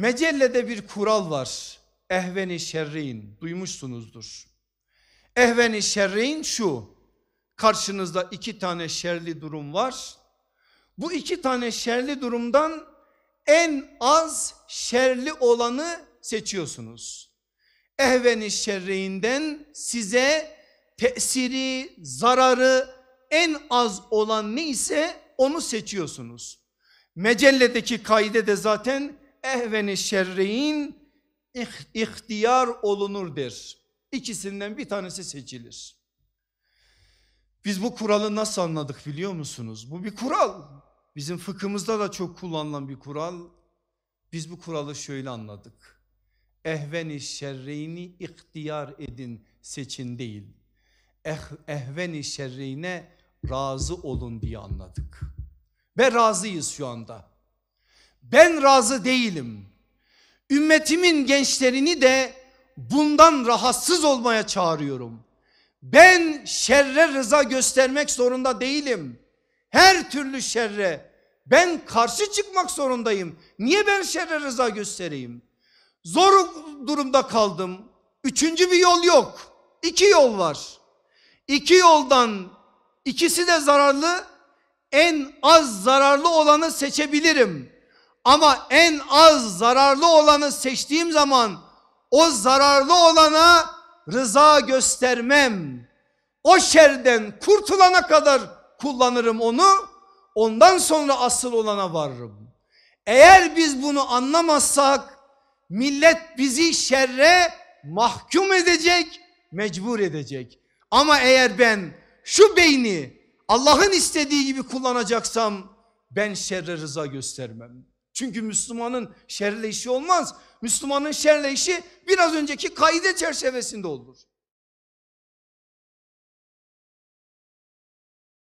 Mecellede bir kural var. Ehveni şerrin duymuşsunuzdur. Ehveni şerrin şu. Karşınızda iki tane şerli durum var. Bu iki tane şerli durumdan en az şerli olanı seçiyorsunuz. Ehveni şerrinden size tesiri, zararı en az olan neyse onu seçiyorsunuz. Mecelledeki kaide de zaten ehveni şerreyin ihtiyar olunur der. İkisinden bir tanesi seçilir. Biz bu kuralı nasıl anladık biliyor musunuz? Bu bir kural. Bizim fıkhımızda da çok kullanılan bir kural. Biz bu kuralı şöyle anladık. Ehveni şerreyni ihtiyar edin seçin değil. Eh, ehveni şerreyne razı olun diye anladık. Ve razıyız şu anda ben razı değilim. Ümmetimin gençlerini de bundan rahatsız olmaya çağırıyorum. Ben şerre rıza göstermek zorunda değilim. Her türlü şerre ben karşı çıkmak zorundayım. Niye ben şerre rıza göstereyim? Zor durumda kaldım. Üçüncü bir yol yok. İki yol var. İki yoldan ikisi de zararlı. En az zararlı olanı seçebilirim. Ama en az zararlı olanı seçtiğim zaman o zararlı olana rıza göstermem. O şerden kurtulana kadar kullanırım onu. Ondan sonra asıl olana varırım. Eğer biz bunu anlamazsak millet bizi şerre mahkum edecek, mecbur edecek. Ama eğer ben şu beyni Allah'ın istediği gibi kullanacaksam ben şerre rıza göstermem. Çünkü Müslümanın şerle işi olmaz. Müslümanın şerle işi biraz önceki kaide çerçevesinde olur.